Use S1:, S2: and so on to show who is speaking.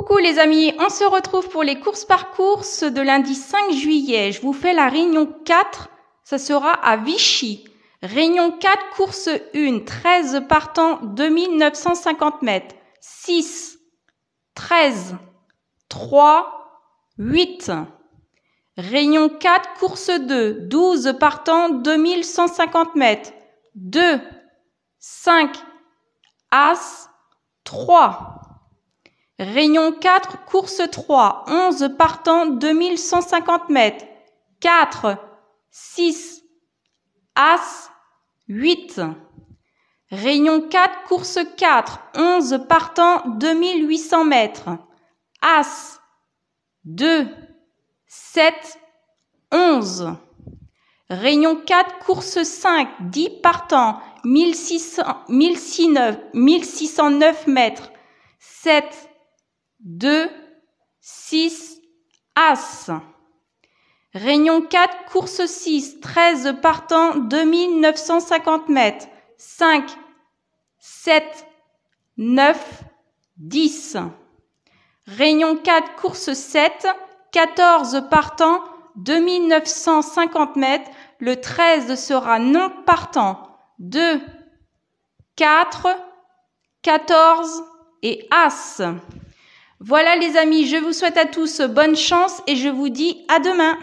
S1: Coucou les amis, on se retrouve pour les courses par course de lundi 5 juillet. Je vous fais la réunion 4, ça sera à Vichy. Réunion 4, course 1, 13 partant 2950 mètres. 6, 13, 3, 8. Réunion 4, course 2, 12 partant 2150 mètres. 2, 5, As, 3. Réunion 4, course 3, 11 partant, 2150 mètres. 4, 6, As, 8. Réunion 4, course 4, 11 partant, 2800 mètres. As, 2, 7, 11. Réunion 4, course 5, 10 partant, 1609, 1609 mètres. 7, 2, 6, As. Réunion 4, course 6, 13 partants, 2950 mètres, 5, 7, 9, 10. Réunion 4, course 7, 14 partants, 2950 mètres, le 13 sera non partant, 2, 4, 14 et As. Voilà les amis, je vous souhaite à tous bonne chance et je vous dis à demain.